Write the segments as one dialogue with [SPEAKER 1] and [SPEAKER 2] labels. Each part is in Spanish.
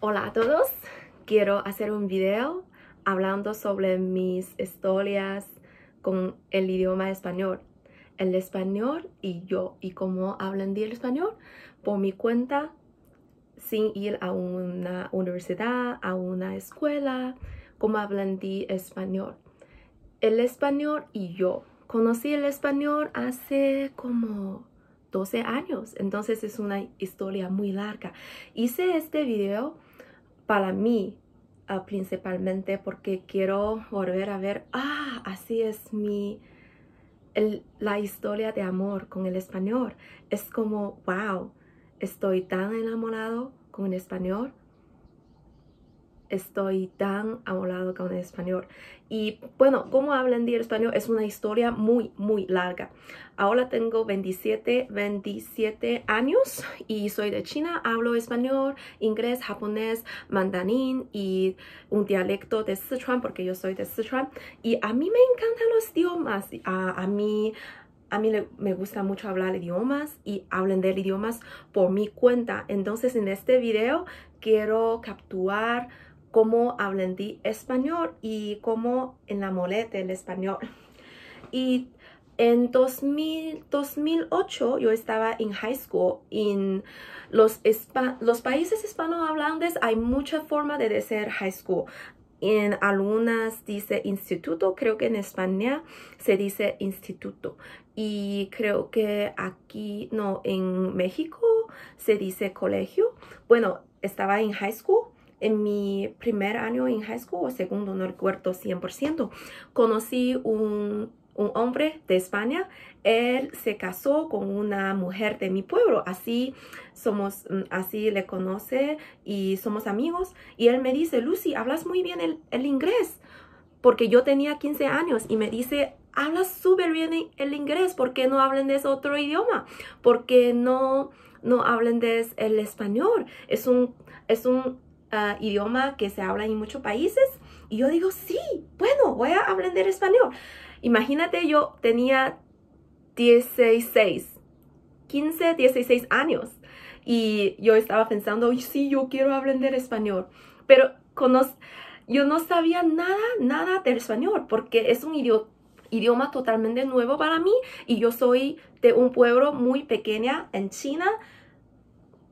[SPEAKER 1] Hola a todos, quiero hacer un video hablando sobre mis historias con el idioma español, el español y yo, y cómo hablan el español por mi cuenta sin ir a una universidad, a una escuela, cómo hablan español. El español y yo. Conocí el español hace como 12 años, entonces es una historia muy larga. Hice este video para mí ah, principalmente porque quiero volver a ver, ah, así es mi, la historia de amor con el español. Es como, wow, estoy tan enamorado con el español estoy tan amolado con el español. Y bueno, cómo hablan el español es una historia muy, muy larga. Ahora tengo 27, 27 años y soy de China. Hablo español, inglés, japonés, mandarín y un dialecto de Sichuan porque yo soy de Sichuan. Y a mí me encantan los idiomas. A, mí a mí me gusta mucho hablar idiomas y de idiomas por mi cuenta. Entonces en este video quiero capturar cómo aprendí español y cómo moleta del español. Y en 2008 yo estaba en high school. En los, los países hispanohablantes hay mucha forma de decir high school. En algunas dice instituto, creo que en España se dice instituto. Y creo que aquí, no, en México se dice colegio. Bueno, estaba en high school en mi primer año en high school o segundo, no recuerdo 100%, conocí un, hombre de España. Él se casó con una mujer de mi pueblo. Así somos, mm, así le conoce y somos amigos. Y él me dice, Lucy, hablas muy bien el, inglés. Porque yo tenía 15 años y me dice, hablas súper bien el inglés. ¿Por qué no hablan de ese otro idioma? ¿Por qué no, no hablan de el español? Es un, es un Ah, idioma que se habla en muchos países. Y yo digo, sí, bueno, voy a aprender español. Imagínate, yo tenía 16, 15, 16 años. Y yo estaba pensando, sí, yo quiero aprender español. Pero los yo no sabía nada, nada del español, porque es un idioma idioma totalmente nuevo para mí y yo soy de un pueblo muy pequeña en China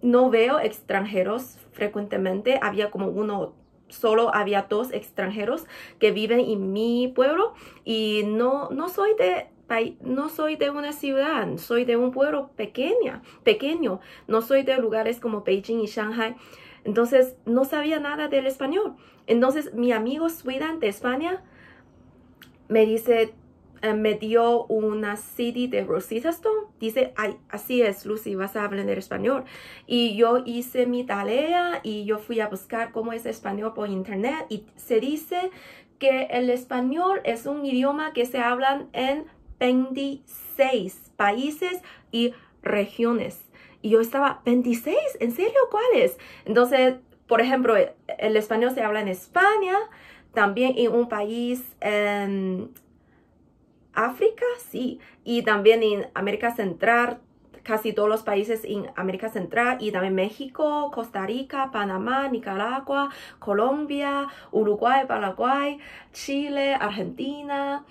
[SPEAKER 1] no veo extranjeros frecuentemente. Había como uno, solo había dos extranjeros que viven en mi pueblo y no, no soy de no soy de una ciudad, soy de un pueblo pequeña, pequeño, no soy de lugares como Beijing y Shanghai. Entonces, no sabía nada del español. Entonces, mi amigo Sweden de España me dice, eh, me dio una CD de Rosita Stone. Dice, Ay, así es, Lucy, vas a aprender español. Y yo hice mi tarea y yo fui a buscar cómo es español por internet. Y se dice que el español es un idioma que se hablan en 26 países y regiones. Y yo estaba, ¿26? ¿En serio cuáles? Entonces, por ejemplo, el español se habla en España, también en un país en África, sí, y también en América Central, casi todos los países en América Central y también México, Costa Rica, Panamá, Nicaragua, Colombia, Uruguay, Paraguay, Chile, Argentina.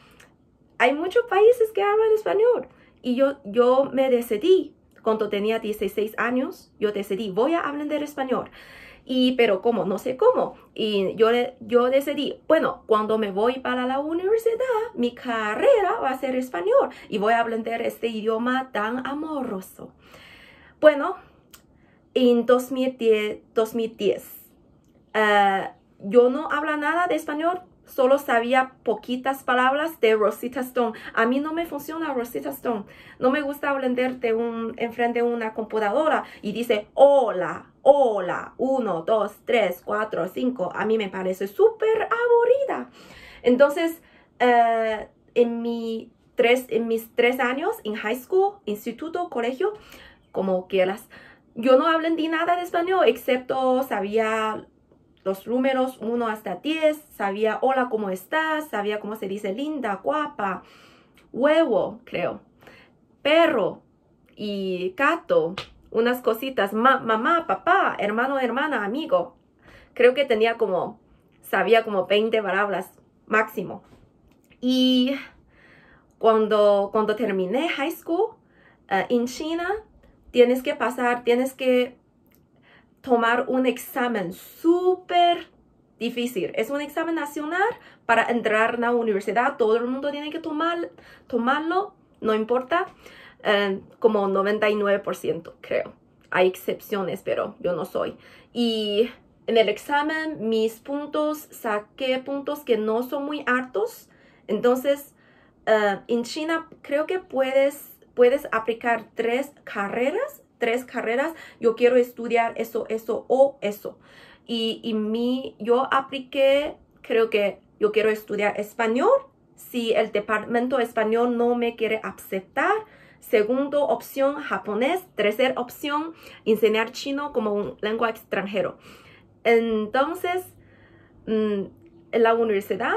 [SPEAKER 1] Hay muchos países que hablan español y yo, yo me decidí cuando tenía 16 años, yo decidí, voy a aprender español. Y, pero ¿cómo? No sé cómo. Y yo, yo decidí, bueno, cuando me voy para la universidad, mi carrera va a ser español y voy a aprender este idioma tan amoroso. Bueno, en 2010, 2010 eh, yo no habla nada de español solo sabía poquitas palabras de Rosita Stone. A mí no me funciona Rosita Stone. No me gusta aprenderte enfrente de una computadora y dice hola, hola, uno, dos, tres, cuatro, cinco. A mí me parece súper aburrida. Entonces, eh, en, en mis tres años en high school, instituto, colegio, como quieras, yo no aprendí nada de español, excepto sabía los números 1 hasta 10, sabía hola, ¿cómo estás? Sabía cómo se dice linda, guapa, huevo, creo, perro y gato, unas cositas, mamá, papá, hermano, hermana, amigo. Creo que tenía como, sabía como 20 palabras máximo. Y cuando, cuando terminé high school, eh, en China, tienes que pasar, tienes que tomar un examen súper difícil. Es un examen nacional para entrar a la universidad. Todo el mundo tiene que tomar, tomarlo, no importa, eh, como 99% creo. Hay excepciones, pero yo no soy. Y en el examen mis puntos, saqué puntos que no son muy altos. Entonces, eh, en China creo que puedes, puedes aplicar tres carreras tres carreras, yo quiero estudiar eso, eso o eso. Y, y mi, yo apliqué, creo que yo quiero estudiar español. Si el departamento español no me quiere aceptar, Segundo opción, japonés. Tercer opción, enseñar chino como un lengua extranjero. Entonces, mm, en la universidad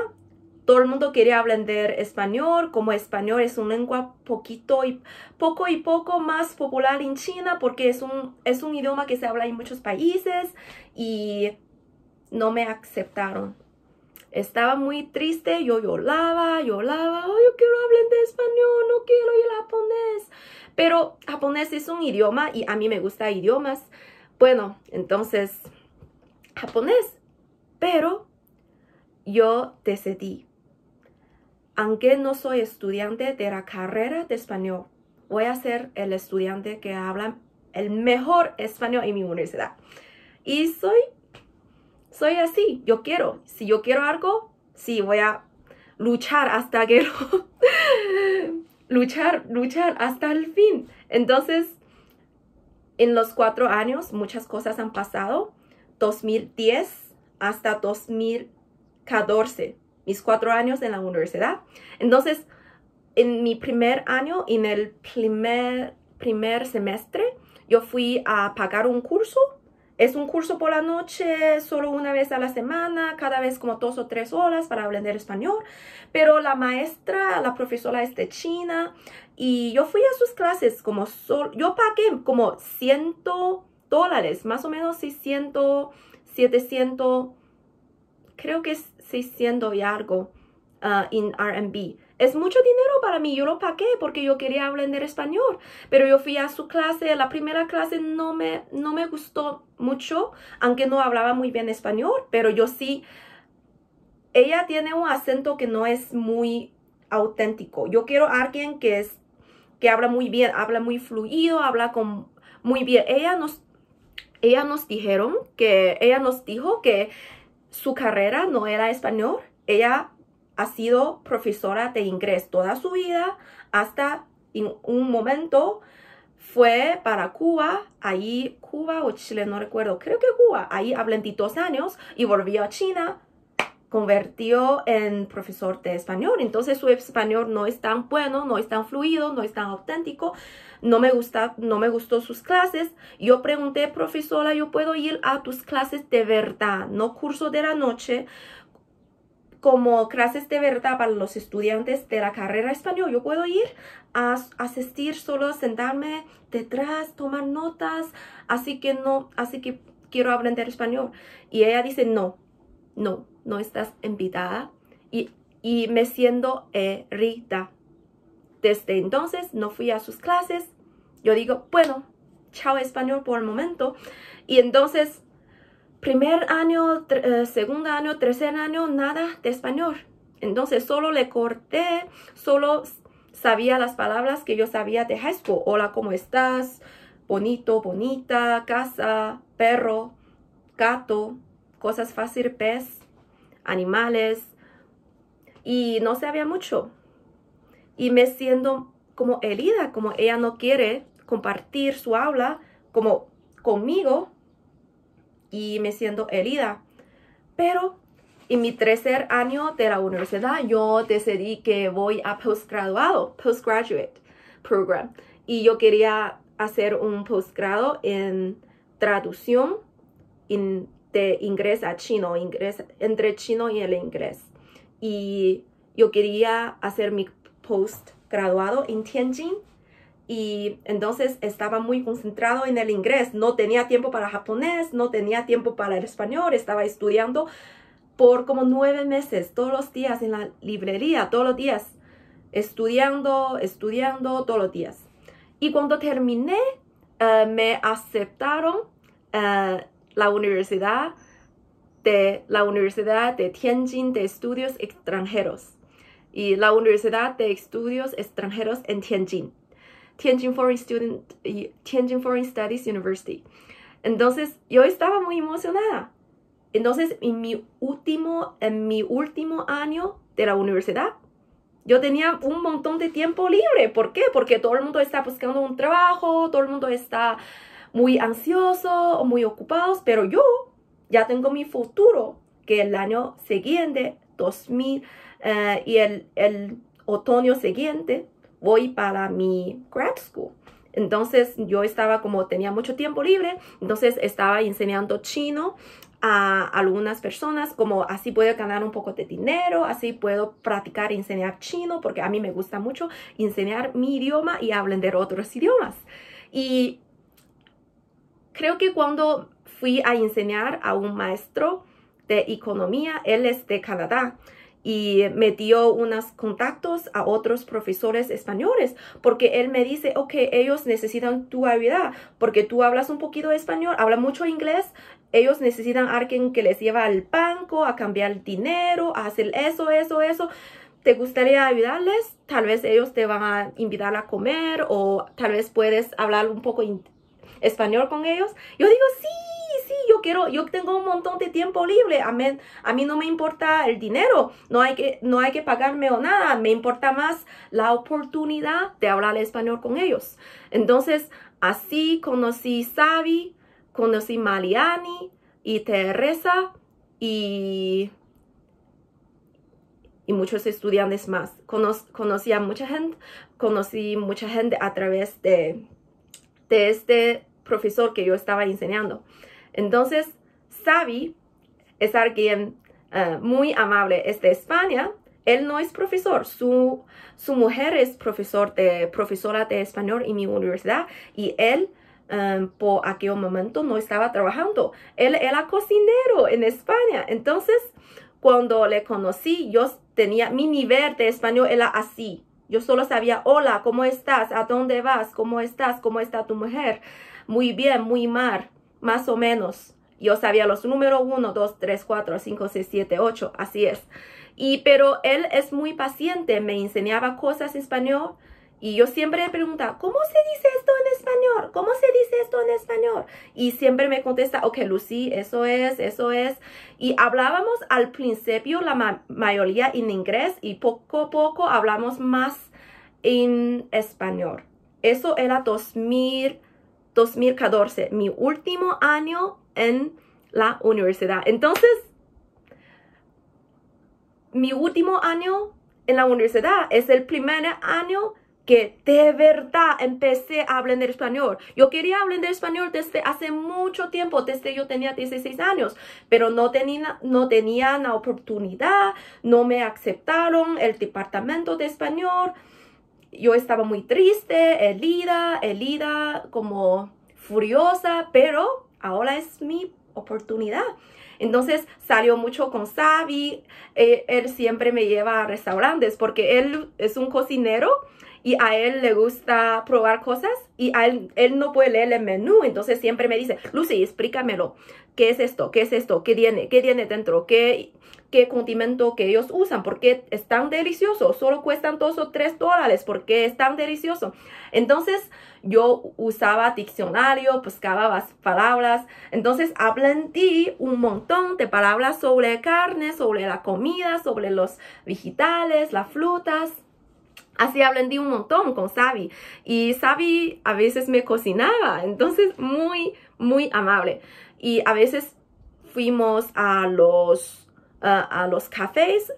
[SPEAKER 1] todo el mundo quería aprender español, como español es un lengua poquito y poco y poco más popular en China porque es un, es un idioma que se habla en muchos países y no me aceptaron. Estaba muy triste, yo lloraba, lloraba, yo quiero hablar de español, no quiero ir japonés. Pero japonés es un idioma y a mí me gusta idiomas. Bueno, entonces, japonés. Pero yo decidí aunque no soy estudiante de la carrera de español, voy a ser el estudiante que habla el mejor español en mi universidad. Y soy, soy así, yo quiero. Si yo quiero algo, sí, voy a luchar hasta que luchar, luchar hasta el fin. Entonces, en los cuatro años, muchas cosas han pasado. 2010 hasta 2014 mis cuatro años en la universidad. Entonces, en mi primer año, en el primer, primer semestre, yo fui a pagar un curso. Es un curso por la noche, solo una vez a la semana, cada vez como dos o tres horas para aprender español. Pero la maestra, la profesora es de China y yo fui a sus clases como solo, yo pagué como 100 dólares, más o menos 600, 700, creo que es 600 y algo en ah, R&B. Es mucho dinero para mí, yo lo pagué porque yo quería aprender español, pero yo fui a su clase, la primera clase no me, no me gustó mucho, aunque no hablaba muy bien español, pero yo sí, ella tiene un acento que no es muy auténtico. Yo quiero alguien que es que habla muy bien, habla muy fluido, habla con muy bien. Ella nos ella nos dijeron que ella nos dijo que su carrera no era español. Ella ha sido profesora de inglés toda su vida hasta un momento fue para Cuba, ahí Cuba o Chile, no recuerdo, creo que Cuba, ahí en dos años y volvió a China convirtió en profesor de español. Entonces su español no es tan bueno, no es tan fluido, no es tan auténtico. No me, gusta, no me gustó sus clases. Yo pregunté, profesora, yo puedo ir a tus clases de verdad, no curso de la noche, como clases de verdad para los estudiantes de la carrera español. Yo puedo ir a asistir solo, sentarme detrás, tomar notas, así que no, así que quiero aprender español. Y ella dice, no, no, no estás invitada y, y me siento herida. Desde entonces no fui a sus clases. Yo digo, bueno, chao español por el momento. Y entonces, primer año, eh, segundo año, tercer año, nada de español. Entonces solo le corté, solo sabía las palabras que yo sabía de high school. Hola, ¿cómo estás? Bonito, bonita, casa, perro, gato, cosas fáciles, pez animales y no sabía mucho. Y me siento como herida, como ella no quiere compartir su aula como conmigo y me siento herida. Pero en mi tercer año de la universidad yo decidí que voy a postgraduado, postgraduate program. Y yo quería hacer un postgrado en traducción, en ingresa a chino, inglés, entre chino y el inglés. Y yo quería hacer mi post graduado en Tianjin y entonces estaba muy concentrado en el inglés. No tenía tiempo para japonés, no tenía tiempo para el español, estaba estudiando por como nueve meses, todos los días en la librería, todos los días, estudiando, estudiando, todos los días. Y cuando terminé, eh, me aceptaron eh, la Universidad de la Universidad de Tianjin de Estudios Extranjeros y la Universidad de Estudios Extranjeros en Tianjin. Tianjin Foreign, Student, Tianjin Foreign Studies University. Entonces, yo estaba muy emocionada. Entonces, en mi último, en mi último año de la universidad, yo tenía un montón de tiempo libre. ¿Por qué? Porque todo el mundo está buscando un trabajo, todo el mundo está muy ansiosos muy ocupados, pero yo ya tengo mi futuro, que el año siguiente, 2000, eh, y el, el otoño siguiente, voy para mi grad school. Entonces yo estaba como tenía mucho tiempo libre, entonces estaba enseñando chino a algunas personas, como así puedo ganar un poco de dinero, así puedo practicar enseñar chino, porque a mí me gusta mucho enseñar mi idioma y aprender otros idiomas. Y Creo que cuando fui a enseñar a un maestro de economía, él es de Canadá, y me dio unos contactos a otros profesores españoles porque él me dice, ok, ellos necesitan tu ayuda porque tú hablas un poquito español, habla mucho inglés, ellos necesitan alguien que les lleva al banco, a cambiar dinero, a hacer eso, eso, eso. ¿Te gustaría ayudarles? Tal vez ellos te van a invitar a comer o tal vez puedes hablar un poco español con ellos. Yo digo, sí, sí, yo quiero, yo tengo un montón de tiempo libre, a mí, a mí no me importa el dinero, no hay, que, no hay que pagarme o nada, me importa más la oportunidad de hablar español con ellos. Entonces, así conocí Savi, conocí Maliani y Teresa y y muchos estudiantes más. conocí a mucha gente, conocí mucha gente a través de, de este profesor que yo estaba enseñando. Entonces, Xavi es alguien eh, muy amable, es de España. Él no es profesor, su, su mujer es profesor de, profesora de español en mi universidad y él eh, por aquel momento no estaba trabajando. Él era cocinero en España. Entonces, cuando le conocí, yo tenía mi nivel de español era así. Yo solo sabía, hola, ¿cómo estás? ¿A dónde vas? ¿Cómo estás? ¿Cómo está tu mujer? muy bien, muy mal, más o menos. Yo sabía los números 1, 2, 3, 4, 5, 6, 7, 8, así es. Y pero él es muy paciente, me enseñaba cosas en español y yo siempre le preguntaba, ¿cómo se dice esto en español? ¿Cómo se dice esto en español? Y siempre me contesta, ok, Lucy, eso es, eso es. Y hablábamos al principio la mayoría en inglés y poco a poco hablamos más en español. Eso era 2000. 2014, mi último año en la universidad. Entonces, mi último año en la universidad es el primer año que de verdad empecé a hablar en español. Yo quería hablar español desde hace mucho tiempo, desde yo tenía 16 años, pero no tenía, no tenía la oportunidad, no me aceptaron el departamento de español yo estaba muy triste, herida, herida, como furiosa, pero ahora es mi oportunidad. Entonces salió mucho con Savi, eh, él, siempre me lleva a restaurantes porque él es un cocinero y a él le gusta probar cosas y él, él, no puede leer el menú, entonces siempre me dice, Lucy, explícamelo. ¿Qué es esto? ¿Qué es esto? ¿Qué tiene? ¿Qué tiene dentro? ¿Qué, qué condimento que ellos usan? ¿Por qué es tan delicioso? Solo cuestan dos o tres dólares. ¿Por qué es tan delicioso? Entonces yo usaba diccionario, buscaba las palabras. Entonces aprendí un montón de palabras sobre carne, sobre la comida, sobre los vegetales, las frutas. Así aprendí un montón con Sabi y Sabi a veces me cocinaba, entonces muy, muy amable y a veces fuimos a los a los cafés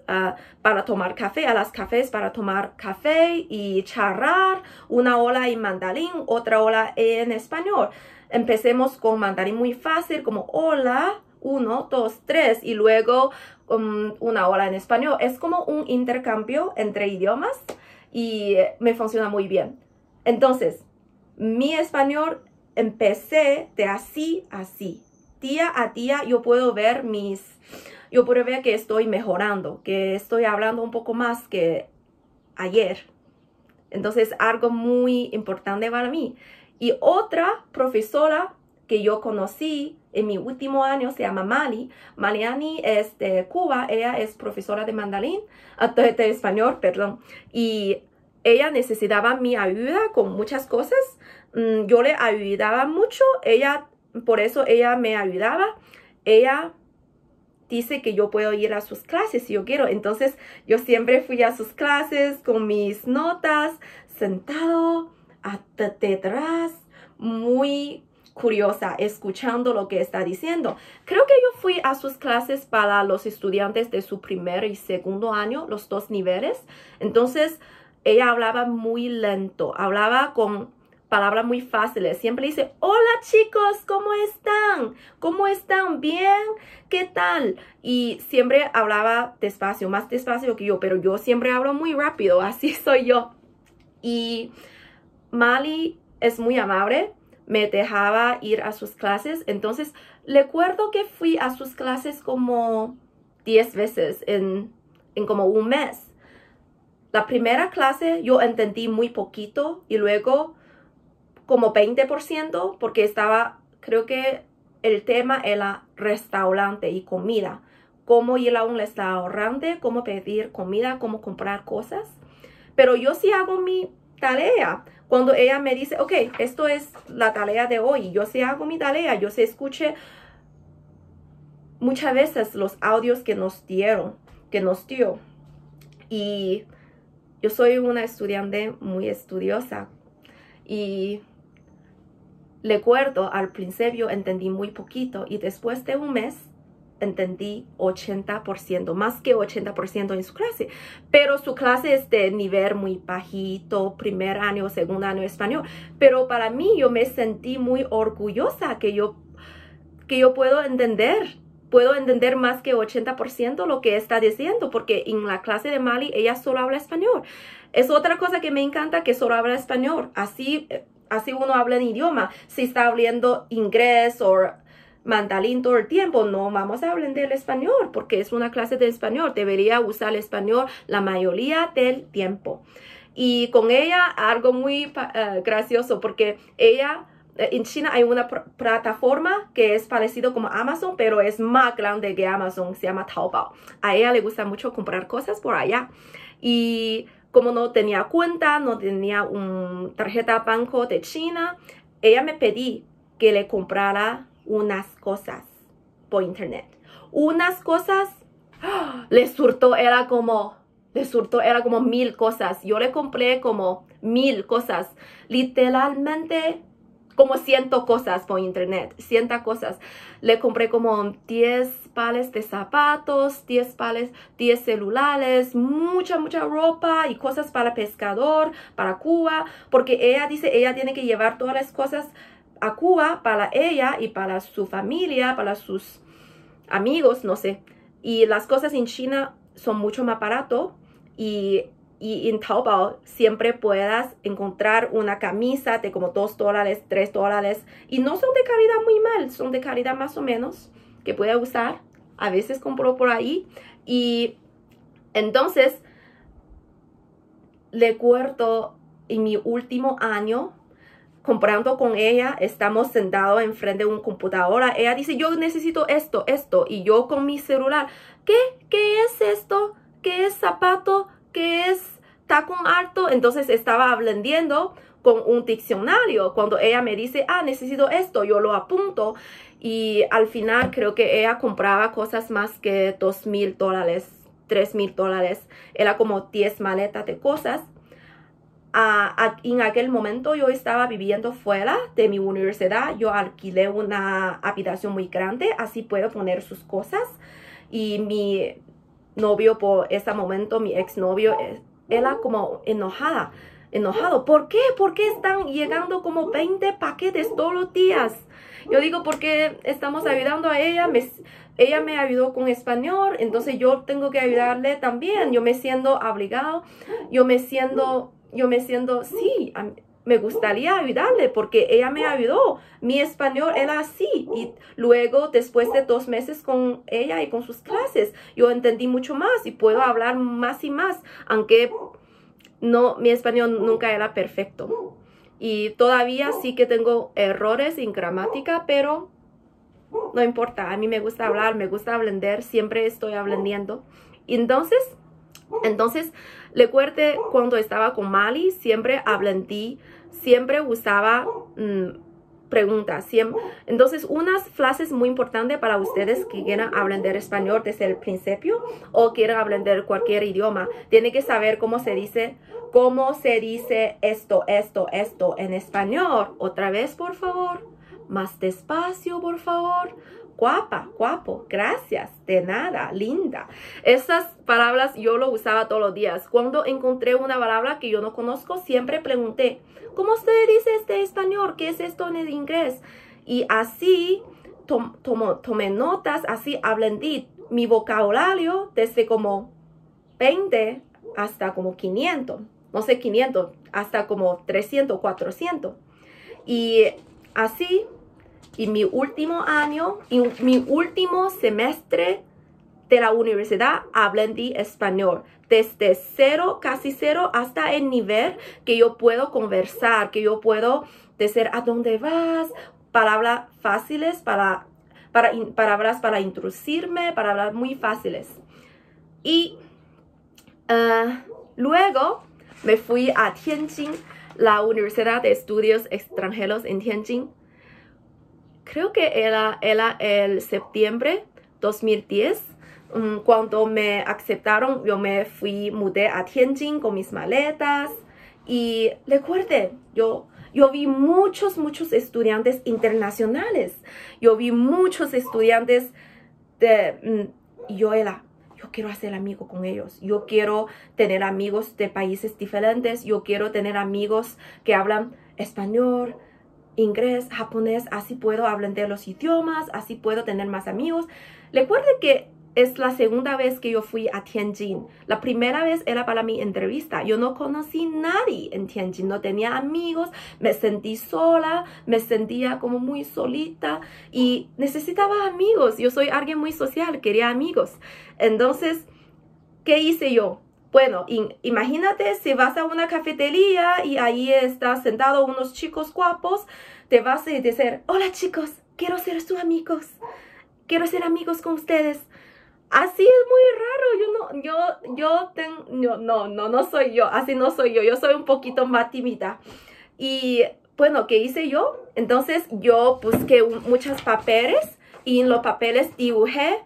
[SPEAKER 1] para tomar café, a las cafés para tomar café y charrar. una ola en mandarín, otra ola en español. Empecemos con mandarín muy fácil, como hola, uno, dos, tres, y luego um, una ola en español. Es como un intercambio entre idiomas y me funciona muy bien. Entonces, mi español empecé de así, así, día a día yo puedo ver mis, yo puedo ver que estoy mejorando, que estoy hablando un poco más que ayer. Entonces, algo muy importante para mí. Y otra profesora que yo conocí en mi último año se llama Mali. Maliani es de Cuba, ella es profesora de mandarín, ah, de, de español, perdón. Y ella necesitaba mi ayuda con muchas cosas. Mm, yo le ayudaba mucho, ella por eso ella me ayudaba. Ella dice que yo puedo ir a sus clases si yo quiero. Entonces yo siempre fui a sus clases con mis notas, sentado, detrás, muy curiosa, escuchando lo que está diciendo. Creo que yo fui a sus clases para los estudiantes de su primer y segundo año, los dos niveles. Entonces ella hablaba muy lento, hablaba con palabras muy fáciles. ¿eh? Siempre dice, hola chicos, ¿cómo están? ¿Cómo están? ¿Bien? ¿Qué tal? Y siempre hablaba despacio, más despacio que yo, pero yo siempre hablo muy rápido, así soy yo. Y Mali es muy amable, me dejaba ir a sus clases, entonces recuerdo que fui a sus clases como 10 veces en, en como un mes. La primera clase yo entendí muy poquito y luego como 20% porque estaba, creo que el tema era restaurante y comida. Cómo ir a un restaurante, cómo pedir comida, cómo comprar cosas. Pero yo sí hago mi tarea. Cuando ella me dice, ok, esto es la tarea de hoy, yo sí hago mi tarea, yo sí escuché muchas veces los audios que nos dieron, que nos dio. Y yo soy una estudiante muy estudiosa y Recuerdo al principio entendí muy poquito y después de un mes entendí 80%, más que 80% en su clase, pero su clase es de nivel muy bajito, primer año, segundo año español, pero para mí yo me sentí muy orgullosa que yo, que yo puedo entender, puedo entender más que 80% lo que está diciendo, porque en la clase de Mali ella solo habla español. Es otra cosa que me encanta que solo habla español, así eh, así uno habla en idioma. Si está hablando inglés o mandalín todo el tiempo, no vamos a hablar del español porque es una clase de español. Debería usar el español la mayoría del tiempo. Y con ella algo muy eh, gracioso porque ella eh, en China hay una plataforma que es parecido como Amazon, pero es más grande que Amazon, se llama Taobao. A ella le gusta mucho comprar cosas por allá. Y como no tenía cuenta, no tenía una tarjeta banco de China, ella me pedí que le comprara unas cosas por internet. Unas cosas, le surtó, era como, le surtó, era como mil cosas. Yo le compré como mil cosas. Literalmente como ciento cosas por internet, ciento cosas. Le compré como diez pales de zapatos, 10 pales, 10 celulares, mucha, mucha ropa y cosas para pescador, para Cuba, porque ella dice, ella tiene que llevar todas las cosas a Cuba para ella y para su familia, para sus amigos, no sé. Y las cosas en China son mucho más barato y, y en Taobao siempre puedas encontrar una camisa de como 2 dólares, 3 dólares y no son de calidad muy mal, son de calidad más o menos que pueda usar. A veces compro por ahí. Y entonces, le recuerdo en mi último año comprando con ella, estamos sentados enfrente de una computadora. Ella dice, yo necesito esto, esto. Y yo con mi celular, ¿qué? ¿Qué es esto? ¿Qué es zapato? ¿Qué es tacón alto? Entonces estaba aprendiendo con un diccionario. Cuando ella me dice, ah, necesito esto, yo lo apunto y al final creo que ella compraba cosas más que dos mil dólares, tres mil dólares. Era como 10 maletas de cosas. Ah, en aquel momento yo estaba viviendo fuera de mi universidad. Yo alquilé una habitación muy grande, así puedo poner sus cosas. Y mi novio por ese momento, mi exnovio, eh, era como enojada. Enojado. ¿Por qué? ¿Por qué están llegando como 20 paquetes todos los días? Yo digo porque estamos ayudando a ella, me, ella me ayudó con español, entonces yo tengo que ayudarle también. Yo me siento obligado, yo me siento, yo me siento, sí, me gustaría ayudarle porque ella me ayudó. Mi español era así. Y luego, después de dos meses con ella y con sus clases, yo entendí mucho más y puedo hablar más y más, aunque no, mi español nunca era perfecto. Y todavía sí que tengo errores en gramática, pero no importa. A mí me gusta hablar, me gusta aprender, siempre estoy aprendiendo. Entonces, entonces, recuerde cuando estaba con Mali, siempre aprendí, siempre usaba... Mm, preguntas. Siempre. Entonces, unas frases muy importantes para ustedes que quieran aprender español desde el principio o quieran aprender cualquier idioma. Tienen que saber cómo se dice, cómo se dice esto, esto, esto en español. Otra vez, por favor. Más despacio, por favor guapa, guapo, gracias, de nada, linda. Esas palabras yo lo usaba todos los días. Cuando encontré una palabra que yo no conozco, siempre pregunté, ¿cómo se dice este español? ¿Qué es esto en inglés? Y así tomé notas, así aprendí mi vocabulario desde como 20 hasta como 500, no sé, 500, hasta como 300, 400. Y así y mi último año y mi último semestre de la universidad en español desde cero, casi cero, hasta el nivel que yo puedo conversar, que yo puedo decir a dónde vas, palabras fáciles para, para palabras para introducirme, palabras muy fáciles. Y ah, luego me fui a Tianjin, la Universidad de Estudios Extranjeros en Tianjin creo que era, era el septiembre 2010 mm, cuando me aceptaron, yo me fui, mudé a Tianjin con mis maletas. Y recuerde, yo, yo vi muchos, muchos estudiantes internacionales. Yo vi muchos estudiantes de... Mm, yo era, yo quiero hacer amigo con ellos. Yo quiero tener amigos de países diferentes. Yo quiero tener amigos que hablan español, inglés, japonés, así puedo de los idiomas, así puedo tener más amigos. Recuerde que es la segunda vez que yo fui a Tianjin. La primera vez era para mi entrevista. Yo no conocí nadie en Tianjin, no tenía amigos, me sentí sola, me sentía como muy solita y necesitaba amigos. Yo soy alguien muy social, quería amigos. Entonces, ¿qué hice yo? Bueno, imagínate si vas a una cafetería y ahí estás sentado unos chicos guapos, te vas a decir, hola chicos, quiero ser sus amigos, quiero ser amigos con ustedes. Así es muy raro, yo no, yo, yo, tengo no, no, no soy yo, así no soy yo, yo soy un poquito más tímida. Y bueno, ¿qué hice yo? Entonces yo busqué muchos papeles y en los papeles dibujé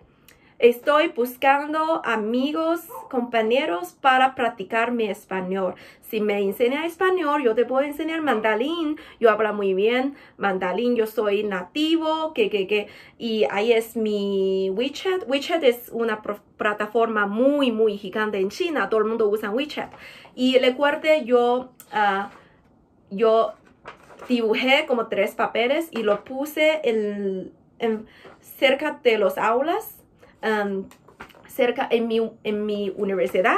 [SPEAKER 1] Estoy buscando amigos, compañeros para practicar mi español. Si me enseña español, yo te puedo enseñar mandarín. Yo hablo muy bien mandarín, yo soy nativo, que, que, que. Y ahí es mi WeChat. WeChat es una plataforma muy, muy gigante en China. Todo el mundo usa WeChat. Y recuerde, yo, ah, yo dibujé como tres papeles y lo puse cerca de los aulas cerca en mi, en mi universidad.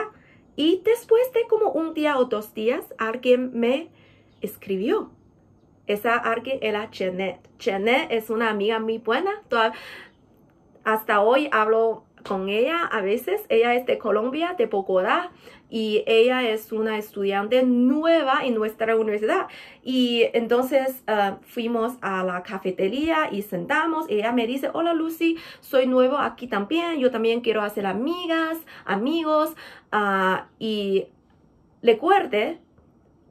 [SPEAKER 1] Y después de como un día o dos días, alguien me escribió. Esa alguien era Janet. Janet es una amiga muy buena. hasta hoy hablo con ella a veces. Ella es de Colombia, de Bogotá, y ella es una estudiante nueva en nuestra universidad. Y entonces ah, fuimos a la cafetería y sentamos. Ella me dice, hola Lucy, soy nuevo aquí también. Yo también quiero hacer amigas, amigos. Ah, y recuerde,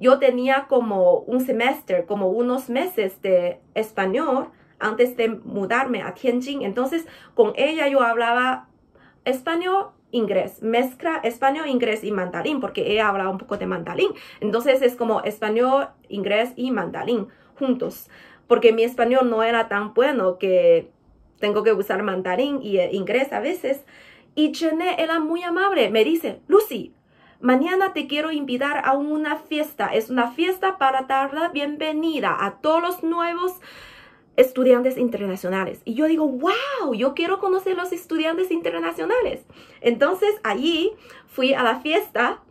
[SPEAKER 1] yo tenía como un semestre, como unos meses de español antes de mudarme a Tianjin. Entonces, con ella yo hablaba español inglés, mezcla español, inglés y mandarín, porque he hablado un poco de mandarín. Entonces es como español, inglés y mandarín juntos, porque mi español no era tan bueno que tengo que usar mandarín y eh, inglés a veces. Y Chené era muy amable, me dice, Lucy, mañana te quiero invitar a una fiesta. Es una fiesta para dar la bienvenida a todos los nuevos estudiantes internacionales. Y yo digo, wow, yo quiero conocer los estudiantes internacionales. Entonces allí fui a la fiesta.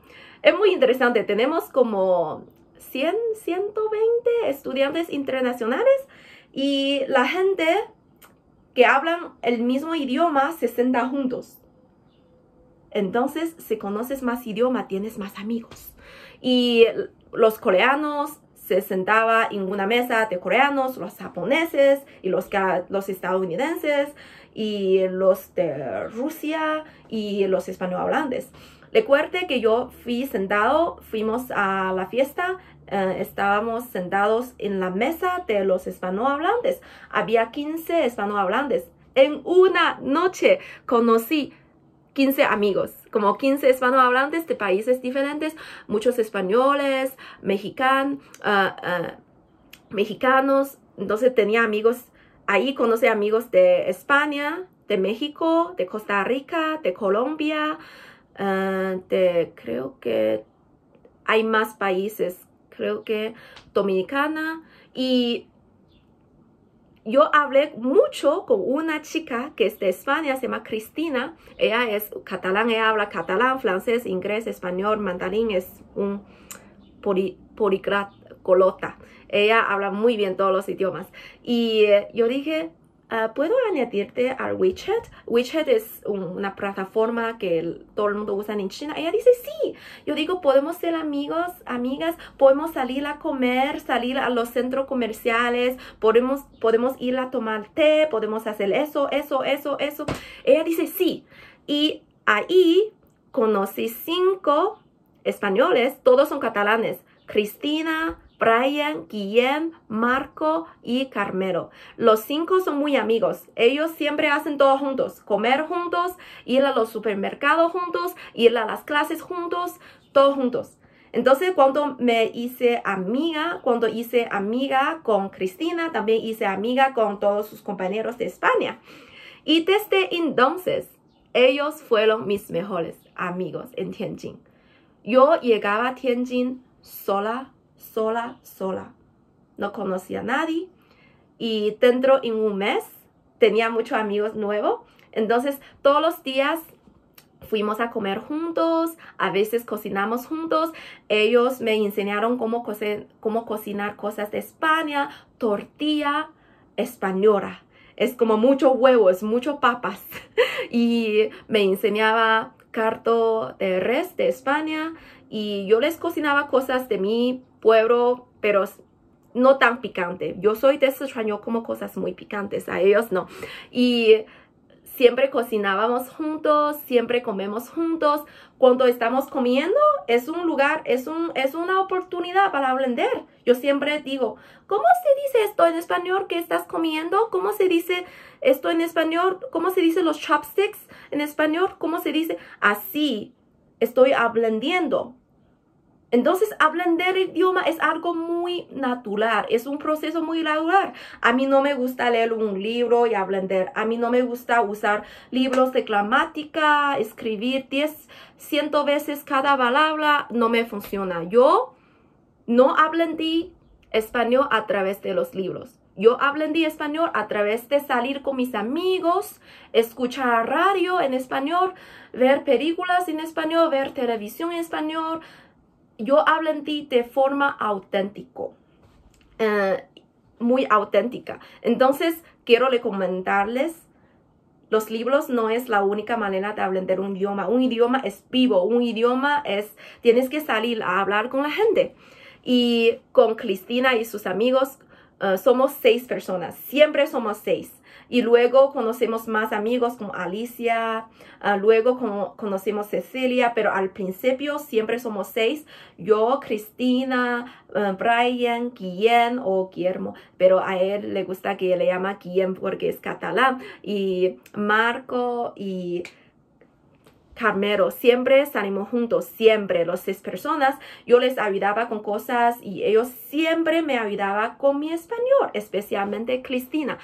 [SPEAKER 1] Es muy interesante, tenemos como 100, 120 estudiantes internacionales y la gente que hablan el mismo idioma se sienta juntos. Entonces, si conoces más idioma, tienes más amigos. Y los coreanos, se sentaba en una mesa de coreanos, los japoneses y los, los estadounidenses y los de Rusia y los hispanohablantes. Recuerde que yo fui sentado, fuimos a la fiesta, eh, estábamos sentados en la mesa de los hispanohablantes. Había 15 hispanohablantes. En una noche conocí 15 amigos, como 15 hispanohablantes de países diferentes, muchos españoles, mexican, uh, ah, uh, ah, mexicanos, entonces tenía amigos, ahí conocí amigos de España, de México, de Costa Rica, de Colombia, ah, de creo que hay más países, creo que Dominicana y yo hablé mucho con una chica que es de España, se llama Cristina. Ella es catalán, ella habla catalán, francés, inglés, español, mandarín, es un poli, Ella habla muy bien todos los idiomas. Y eh, yo dije, Ah, ¿Puedo añadirte al WeChat? WeChat es una plataforma que todo el mundo usa en China. Ella dice, sí. Yo digo, podemos ser amigos, amigas, podemos salir a comer, salir a los centros comerciales, podemos, podemos ir a tomar té, podemos hacer eso, eso, eso, eso. Ella dice, sí. Y ahí conocí cinco españoles, todos son catalanes. Cristina, Brian, Guillén, Marco y Carmelo. Los cinco son muy amigos. Ellos siempre hacen todo juntos. Comer juntos, ir a los supermercados juntos, ir a las clases juntos, todos juntos. Entonces, cuando me hice amiga, cuando hice amiga con Cristina, también hice amiga con todos sus compañeros de España. Y desde entonces, ellos fueron mis mejores amigos en Tianjin. Yo llegaba a Tianjin sola sola, sola. No conocía a nadie y dentro en un mes tenía muchos amigos nuevos. Entonces todos los días fuimos a comer juntos, a veces cocinamos juntos. Ellos me enseñaron cómo, cómo cocinar cosas de España, tortilla española. Es como muchos huevos, mucho papas. y me enseñaba carto de res de España y yo les cocinaba cosas de mi pueblo, pero no tan picante. Yo soy de Sichuan, yo como cosas muy picantes, a ellos no. Y siempre cocinábamos juntos, siempre comemos juntos. Cuando estamos comiendo, es un lugar, es, un, es una oportunidad para aprender. Yo siempre digo, ¿cómo se dice esto en español que estás comiendo? ¿Cómo se dice esto en español? ¿Cómo se dice los chopsticks en español? ¿Cómo se dice? Así estoy aprendiendo entonces, aprender idioma es algo muy natural, es un proceso muy natural. A mí no me gusta leer un libro y aprender. A mí no me gusta usar libros de gramática, escribir 10, 100 veces cada palabra. No me funciona. Yo no aprendí español a través de los libros. Yo aprendí español a través de salir con mis amigos, escuchar radio en español, ver películas en español, ver televisión en español, yo hablo en ti de forma auténtico, eh, muy auténtica. Entonces, quiero recomendarles los libros no es la única manera de aprender un idioma. Un idioma es vivo, un idioma es, tienes que salir a hablar con la gente. Y con Cristina y sus amigos eh, somos seis personas, siempre somos seis. Y luego conocemos más amigos como Alicia, ah, luego conocemos Cecilia, pero al principio siempre somos seis, yo, Cristina, eh, Brian, Guillén o Guillermo, pero a él le gusta que le llama Guillén porque es catalán, y Marco y... Carmelo, siempre salimos juntos, siempre, los seis personas. Yo les ayudaba con cosas y ellos siempre me ayudaban con mi español, especialmente Cristina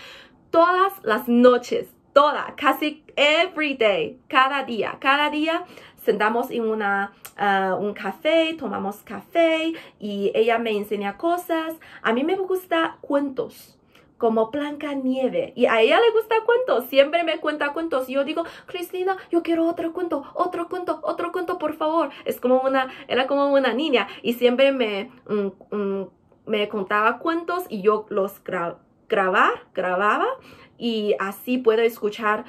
[SPEAKER 1] todas las noches, toda, casi every day, cada día, cada día sentamos en una, ah, un café, tomamos café y ella me enseña cosas. A mí me gusta cuentos como Blanca Nieve. Y a ella le gusta cuentos, siempre me cuenta cuentos. Y yo digo, Cristina, yo quiero otro cuento, otro cuento, otro cuento, por favor. Es como una, era como una niña y siempre me, mm, mm, me contaba cuentos y yo los grababa grabar, grababa y así puedo escuchar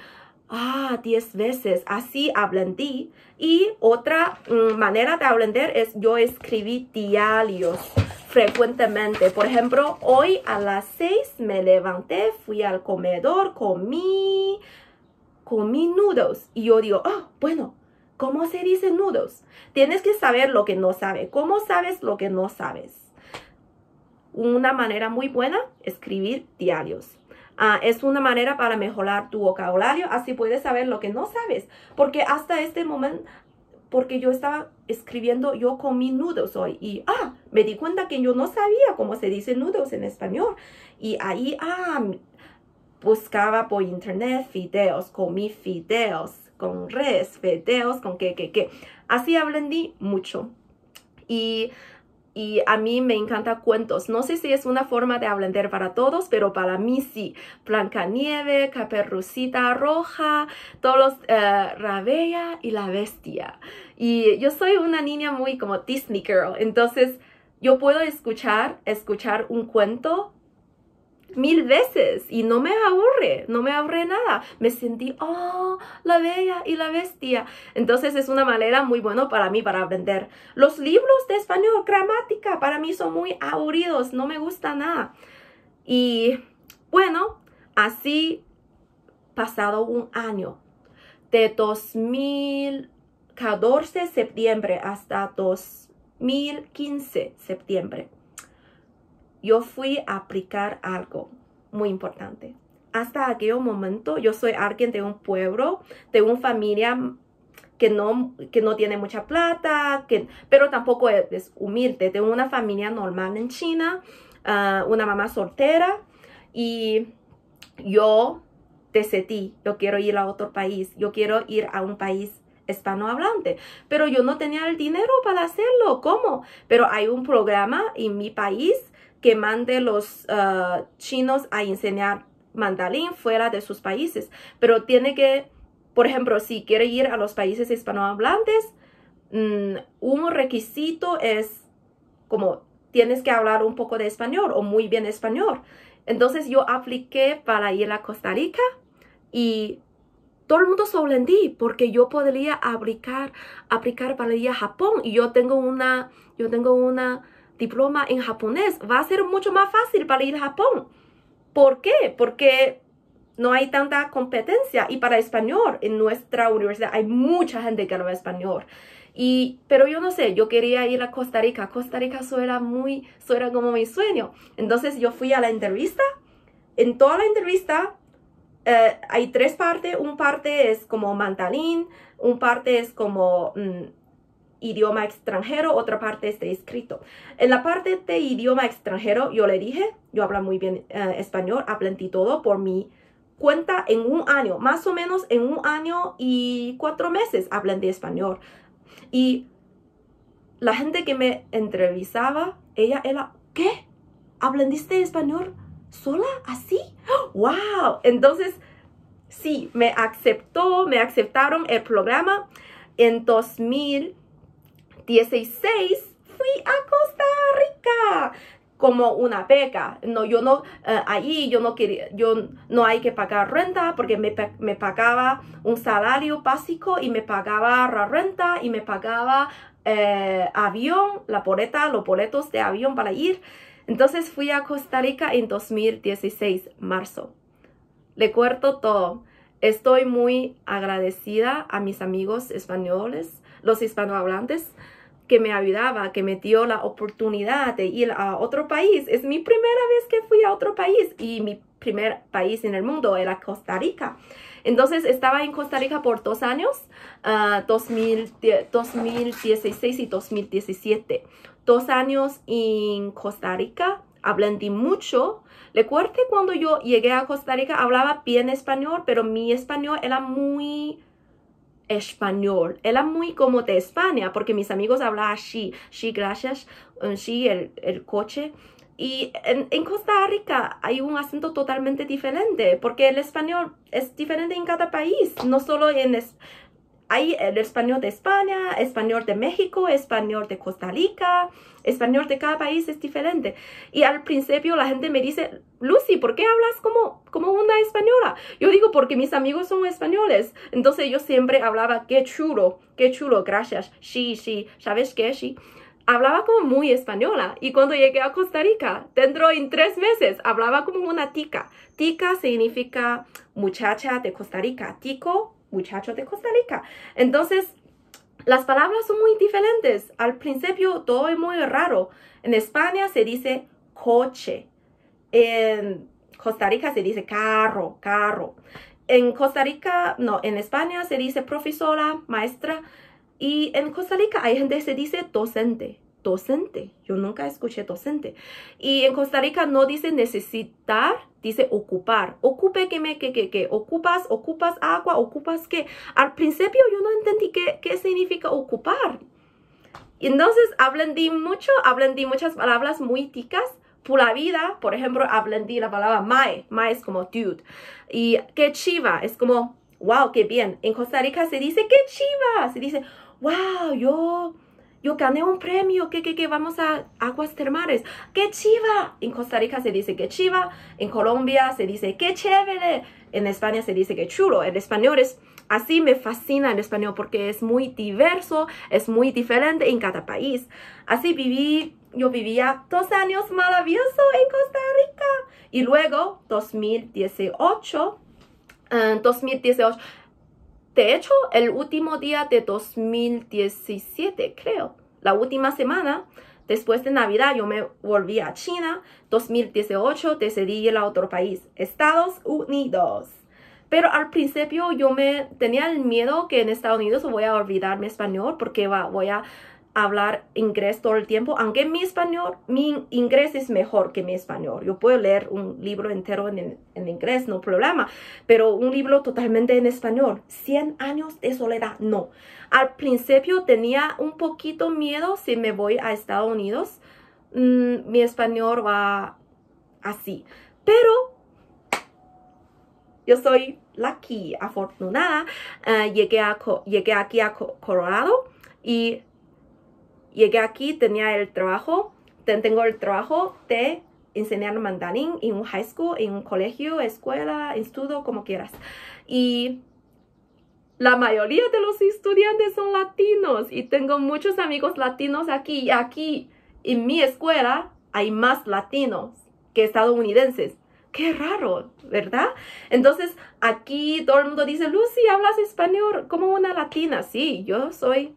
[SPEAKER 1] ah, 10 veces, así aprendí. Y otra mm, manera de aprender es yo escribí diarios frecuentemente. Por ejemplo, hoy a las 6 me levanté, fui al comedor, comí, comí nudos. Y yo digo, ah, bueno, ¿cómo se dice nudos? Tienes que saber lo que no sabes. ¿Cómo sabes lo que no sabes? una manera muy buena, escribir diarios. Ah, es una manera para mejorar tu vocabulario, así puedes saber lo que no sabes, porque hasta este momento, porque yo estaba escribiendo, yo comí nudos hoy y ah, me di cuenta que yo no sabía cómo se dice nudos en español. Y ahí, ah, buscaba por internet fideos, comí fideos con res, fideos con que, que, que. Así aprendí mucho. Y y a mí me encantan cuentos. No sé si es una forma de aprender para todos, pero para mí sí. Blancanieve, Caperucita Roja, todos los uh, y la Bestia. Y yo soy una niña muy como Disney Girl, entonces yo puedo escuchar, escuchar un cuento mil veces y no me aburre, no me aburre nada. Me sentí, oh, la bella y la bestia. Entonces es una manera muy buena para mí para aprender. Los libros de español, gramática, para mí son muy aburridos, no me gusta nada. Y bueno, así pasado un año, de 2014 septiembre hasta 2015 septiembre yo fui a aplicar algo muy importante. Hasta aquel momento yo soy alguien de un pueblo, de una familia que no, que no tiene mucha plata, que, pero tampoco es, humilde, Tengo una familia normal en China, ah, una mamá soltera y yo decidí, yo quiero ir a otro país, yo quiero ir a un país hispanohablante, pero yo no tenía el dinero para hacerlo, ¿cómo? Pero hay un programa en mi país que mande los ah, chinos a enseñar mandarín fuera de sus países. Pero tiene que, por ejemplo, si quiere ir a los países hispanohablantes, mm, un requisito es como tienes que hablar un poco de español o muy bien español. Entonces yo apliqué para ir a Costa Rica y todo el mundo sorprendí porque yo podría aplicar, aplicar para ir a Japón y yo tengo una, yo tengo una diploma en japonés, va a ser mucho más fácil para ir a Japón. ¿Por qué? Porque no hay tanta competencia. Y para español, en nuestra universidad hay mucha gente que habla español. Y, pero yo no sé, yo quería ir a Costa Rica. Costa Rica suena muy, suena como mi sueño. Entonces yo fui a la entrevista. En toda la entrevista eh, hay tres partes. Un parte es como mandarín, un parte es como... Mm, idioma extranjero, otra parte está escrito. En la parte de idioma extranjero, yo le dije, yo hablo muy bien eh, español, aprendí todo por mi cuenta en un año, más o menos en un año y cuatro meses aprendí español. Y la gente que me entrevistaba, ella era, ¿qué? ¿Aprendiste español sola? ¿Así? ¡Wow! Entonces, sí, me aceptó, me aceptaron el programa en 2000 16 fui a Costa Rica como una beca. No, yo no, eh, ahí yo no quería, yo no hay que pagar renta porque me, me, pagaba un salario básico y me pagaba la renta y me pagaba eh, avión, la boleta, los boletos de avión para ir. Entonces fui a Costa Rica en 2016, marzo. le Recuerdo todo. Estoy muy agradecida a mis amigos españoles, los hispanohablantes, que me ayudaba, que me dio la oportunidad de ir a otro país. Es mi primera vez que fui a otro país y mi primer país en el mundo era Costa Rica. Entonces estaba en Costa Rica por dos años, 2000, ah, 2016 y 2017. Dos años en Costa Rica, hablé mucho. Recuerdo cuando yo llegué a Costa Rica hablaba bien español, pero mi español era muy español. Era muy como de España, porque mis amigos hablaban así, sí, gracias, eh, sí, el, el coche. Y en, Costa Rica hay un acento totalmente diferente, porque el español es diferente en cada país, no solo en, es, hay el español de España, español de México, español de Costa Rica, español de cada país es diferente. Y al principio la gente me dice, Lucy, ¿por qué hablas como, como una española? Yo digo, porque mis amigos son españoles. Entonces yo siempre hablaba, qué chulo, qué chulo, gracias, sí, sí, ¿sabes qué? Sí hablaba como muy española y cuando llegué a Costa Rica, dentro en tres meses, hablaba como una tica. Tica significa muchacha de Costa Rica. Tico muchachos de Costa Rica. Entonces, las palabras son muy diferentes. Al principio todo es muy raro. En España se dice coche. En Costa Rica se dice carro, carro. En Costa Rica, no, en España se dice profesora, maestra. Y en Costa Rica hay gente que se dice docente docente. Yo nunca escuché docente. Y en Costa Rica no dice necesitar, dice ocupar. Ocupe que me, que, que, que, ocupas, ocupas agua, ocupas que. Al principio yo no entendí qué, qué significa ocupar. Entonces aprendí mucho, aprendí muchas palabras muy ticas por la vida. Por ejemplo, aprendí la palabra mae. Mae es como dude. Y que chiva es como, wow, qué bien. En Costa Rica se dice que chiva. Se dice, wow, yo yo gané un premio, que, que, vamos a aguas termales, qué chiva. En Costa Rica se dice que chiva, en Colombia se dice que chévere, en España se dice que chulo, el español es... Así me fascina el español porque es muy diverso, es muy diferente en cada país. Así viví, yo vivía dos años maravilloso en Costa Rica. Y luego, 2018, 2018 de hecho, el último día de 2017, creo, la última semana, después de Navidad, yo me volví a China. 2018 decidí ir a otro país, Estados Unidos. Pero al principio yo me tenía el miedo que en Estados Unidos voy a olvidar mi español porque va, voy a hablar inglés todo el tiempo, aunque mi español, mi inglés es mejor que mi español. Yo puedo leer un libro entero en, en inglés, no problema, pero un libro totalmente en español, 100 años de soledad, no. Al principio tenía un poquito miedo si me voy a Estados Unidos, mm, mi español va así, pero yo soy lucky, afortunada, eh, llegué, a, llegué aquí a Colorado y llegué aquí, tenía el trabajo, tengo el trabajo de enseñar mandarín en un high school, en un colegio, escuela, estudio, como quieras. Y la mayoría de los estudiantes son latinos y tengo muchos amigos latinos aquí. Aquí en mi escuela hay más latinos que estadounidenses. Qué raro, ¿verdad? Entonces aquí todo el mundo dice, Lucy, hablas español como una latina. Sí, yo soy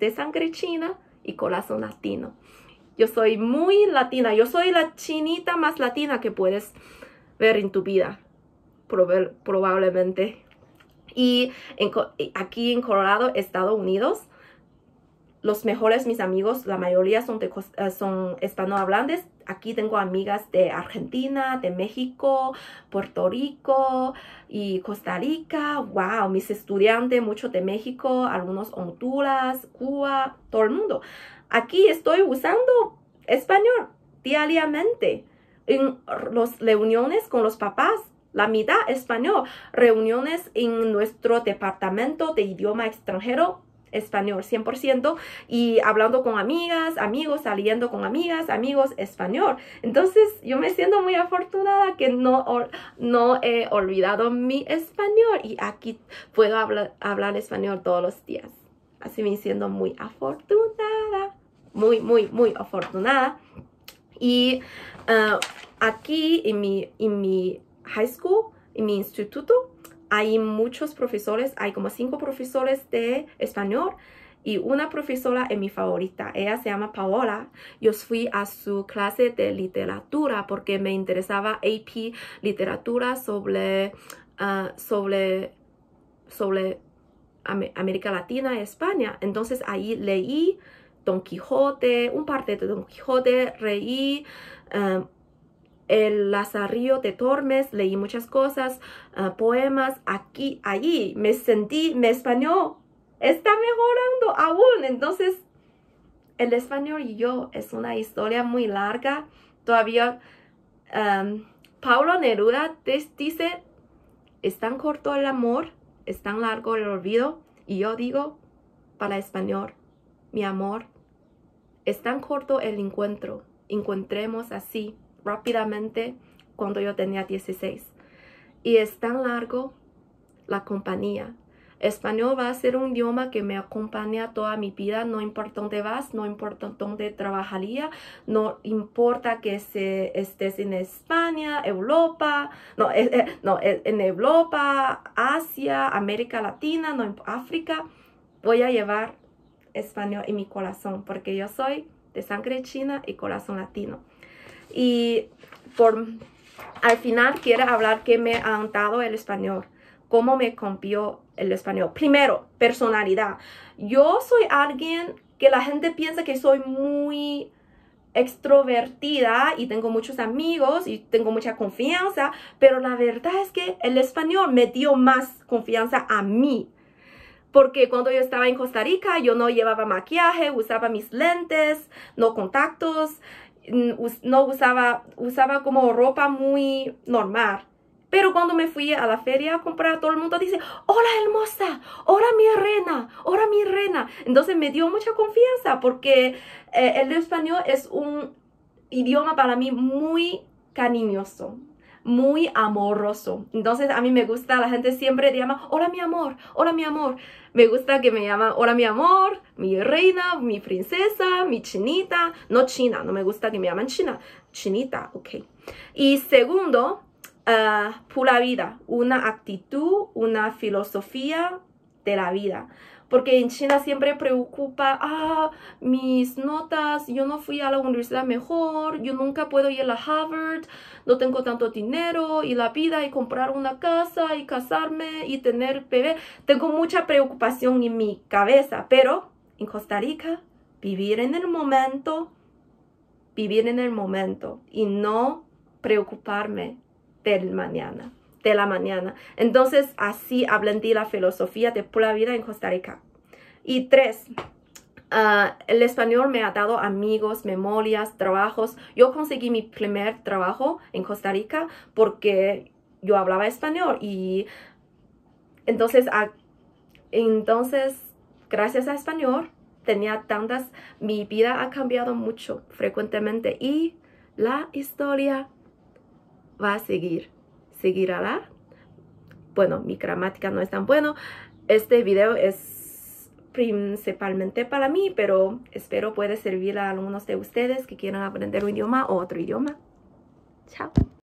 [SPEAKER 1] de sangre china, y corazón latino. Yo soy muy latina, yo soy la chinita más latina que puedes ver en tu vida, probablemente. Y aquí en Colorado, Estados Unidos, los mejores mis amigos, la mayoría son, de, eh, son hispanohablantes. Aquí tengo amigas de Argentina, de México, Puerto Rico y Costa Rica. ¡Wow! Mis estudiantes, muchos de México, algunos Honduras, Cuba, todo el mundo. Aquí estoy usando español diariamente. En las reuniones con los papás, la mitad español. Reuniones en nuestro departamento de idioma extranjero, español 100% y hablando con amigas, amigos, saliendo con amigas, amigos, español. Entonces yo me siento muy afortunada que no, no he olvidado mi español y aquí puedo hablar, hablar español todos los días. Así me siento muy afortunada, muy, muy, muy afortunada. Y ah, aquí en mi, en mi high school, en mi instituto, hay muchos profesores, hay como cinco profesores de español y una profesora es mi favorita. Ella se llama Paola. Yo fui a su clase de literatura porque me interesaba AP literatura sobre, ah, sobre, sobre América Latina y España. Entonces ahí leí Don Quijote, un parte de Don Quijote, reí. Ah, el Lazarillo de Tormes, leí muchas cosas, ah, poemas, aquí, allí, me sentí, me español está mejorando aún. Entonces, el español y yo es una historia muy larga. Todavía, Paulo Pablo Neruda dice, es tan corto el amor, es tan largo el olvido. Y yo digo, para español, mi amor, es tan corto el encuentro, encontremos así rápidamente cuando yo tenía 16. Y es tan largo la compañía. Español va a ser un idioma que me acompaña toda mi vida, no importa dónde vas, no importa dónde trabajaría, no importa que se, estés en España, Europa, no, eh, eh, no, eh, en Europa, Asia, América Latina, no, África, voy a llevar español en mi corazón porque yo soy de sangre china y corazón latino y por, al final quiere hablar que me ha dado el español, cómo me cambió el español. Primero, personalidad. Yo soy alguien que la gente piensa que soy muy extrovertida y tengo muchos amigos y tengo mucha confianza, pero la verdad es que el español me dio más confianza a mí. Porque cuando yo estaba en Costa Rica, yo no llevaba maquillaje, usaba mis lentes, no contactos no usaba, usaba como ropa muy normal. Pero cuando me fui a la feria a comprar, todo el mundo dice, hola hermosa, hola mi reina, hola mi reina. Entonces me dio mucha confianza porque eh, el español es un idioma para mí muy cariñoso, muy amoroso. Entonces a mí me gusta, la gente siempre te llama, hola mi amor, hola mi amor. Me gusta que me llaman, hola mi amor, mi reina, mi princesa, mi chinita. No china, no me gusta que me llaman china, chinita, ok. Y segundo, uh, pura vida, una actitud, una filosofía de la vida porque en China siempre preocupa, ah, mis notas, yo no fui a la universidad mejor, yo nunca puedo ir a Harvard, no tengo tanto dinero y la vida y comprar una casa y casarme y tener bebé. Tengo mucha preocupación en mi cabeza, pero en Costa Rica, vivir en el momento, vivir en el momento y no preocuparme del mañana de la mañana. Entonces, así aprendí la filosofía de pura vida en Costa Rica. Y tres, ah, el español me ha dado amigos, memorias, trabajos. Yo conseguí mi primer trabajo en Costa Rica porque yo hablaba español y entonces, ah, entonces gracias a español tenía tantas, mi vida ha cambiado mucho frecuentemente y la historia va a seguir seguirá. Bueno, mi gramática no es tan bueno. Este video es principalmente para mí, pero espero puede servir a algunos de ustedes que quieran aprender un idioma o otro idioma. Chao.